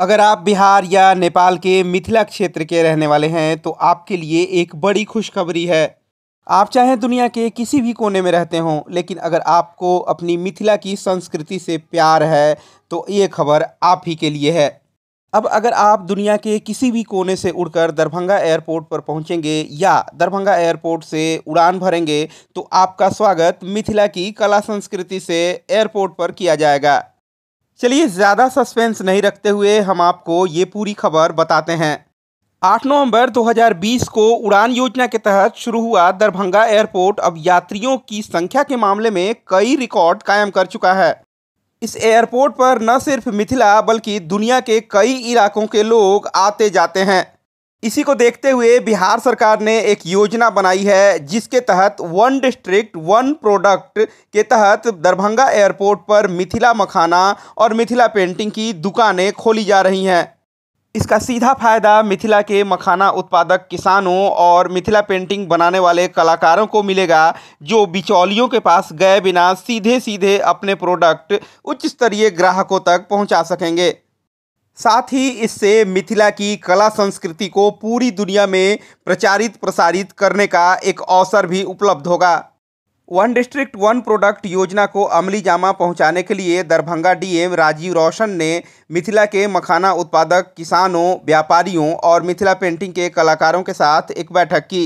अगर आप बिहार या नेपाल के मिथिला क्षेत्र के रहने वाले हैं तो आपके लिए एक बड़ी खुशखबरी है आप चाहे दुनिया के किसी भी कोने में रहते हों लेकिन अगर आपको अपनी मिथिला की संस्कृति से प्यार है तो ये खबर आप ही के लिए है अब अगर आप दुनिया के किसी भी कोने से उड़कर दरभंगा एयरपोर्ट पर पहुंचेंगे या दरभंगा एयरपोर्ट से उड़ान भरेंगे तो आपका स्वागत मिथिला की कला संस्कृति से एयरपोर्ट पर किया जाएगा चलिए ज़्यादा सस्पेंस नहीं रखते हुए हम आपको ये पूरी खबर बताते हैं 8 नवंबर 2020 को उड़ान योजना के तहत शुरू हुआ दरभंगा एयरपोर्ट अब यात्रियों की संख्या के मामले में कई रिकॉर्ड कायम कर चुका है इस एयरपोर्ट पर न सिर्फ मिथिला बल्कि दुनिया के कई इलाकों के लोग आते जाते हैं इसी को देखते हुए बिहार सरकार ने एक योजना बनाई है जिसके तहत वन डिस्ट्रिक्ट वन प्रोडक्ट के तहत दरभंगा एयरपोर्ट पर मिथिला मखाना और मिथिला पेंटिंग की दुकानें खोली जा रही हैं इसका सीधा फायदा मिथिला के मखाना उत्पादक किसानों और मिथिला पेंटिंग बनाने वाले कलाकारों को मिलेगा जो बिचौलियों के पास गए बिना सीधे सीधे अपने प्रोडक्ट उच्च स्तरीय ग्राहकों तक पहुंचा सकेंगे साथ ही इससे मिथिला की कला संस्कृति को पूरी दुनिया में प्रचारित प्रसारित करने का एक अवसर भी उपलब्ध होगा वन डिस्ट्रिक्ट वन प्रोडक्ट योजना को अमली जामा पहुंचाने के लिए दरभंगा डीएम राजीव रोशन ने मिथिला के मखाना उत्पादक किसानों व्यापारियों और मिथिला पेंटिंग के कलाकारों के साथ एक बैठक की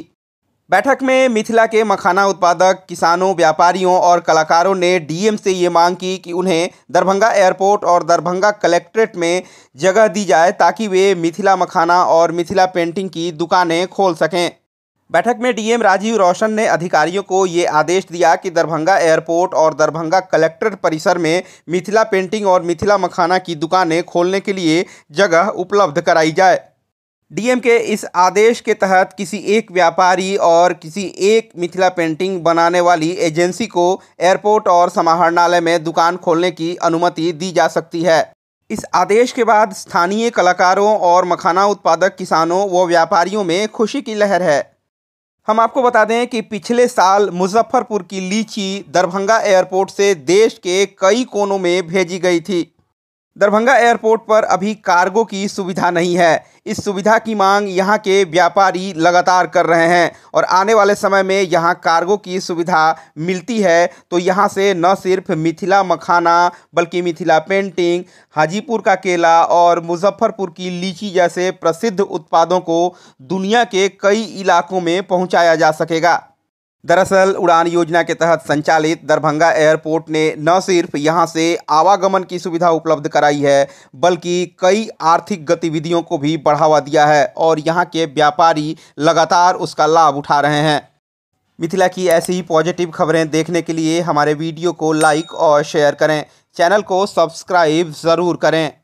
बैठक में मिथिला के मखाना उत्पादक किसानों व्यापारियों और कलाकारों ने डीएम से ये मांग की कि उन्हें दरभंगा एयरपोर्ट और दरभंगा कलेक्ट्रेट में जगह दी जाए ताकि वे मिथिला मखाना और मिथिला पेंटिंग की दुकानें खोल सकें बैठक में डीएम राजीव रोशन ने अधिकारियों को ये आदेश दिया कि दरभंगा एयरपोर्ट और दरभंगा कलेक्ट्रेट परिसर में मिथिला पेंटिंग और मिथिला मखाना की दुकानें खोलने के लिए जगह उपलब्ध कराई जाए डीएम के इस आदेश के तहत किसी एक व्यापारी और किसी एक मिथिला पेंटिंग बनाने वाली एजेंसी को एयरपोर्ट और समाहरणालय में दुकान खोलने की अनुमति दी जा सकती है इस आदेश के बाद स्थानीय कलाकारों और मखाना उत्पादक किसानों व व्यापारियों में खुशी की लहर है हम आपको बता दें कि पिछले साल मुजफ्फरपुर की लीची दरभंगा एयरपोर्ट से देश के कई कोनों में भेजी गई थी दरभंगा एयरपोर्ट पर अभी कार्गो की सुविधा नहीं है इस सुविधा की मांग यहां के व्यापारी लगातार कर रहे हैं और आने वाले समय में यहां कार्गो की सुविधा मिलती है तो यहां से न सिर्फ मिथिला मखाना बल्कि मिथिला पेंटिंग हाजीपुर का केला और मुजफ्फरपुर की लीची जैसे प्रसिद्ध उत्पादों को दुनिया के कई इलाकों में पहुंचाया जा सकेगा दरअसल उड़ान योजना के तहत संचालित दरभंगा एयरपोर्ट ने न सिर्फ यहां से आवागमन की सुविधा उपलब्ध कराई है बल्कि कई आर्थिक गतिविधियों को भी बढ़ावा दिया है और यहां के व्यापारी लगातार उसका लाभ उठा रहे हैं मिथिला की ऐसी ही पॉजिटिव खबरें देखने के लिए हमारे वीडियो को लाइक और शेयर करें चैनल को सब्सक्राइब ज़रूर करें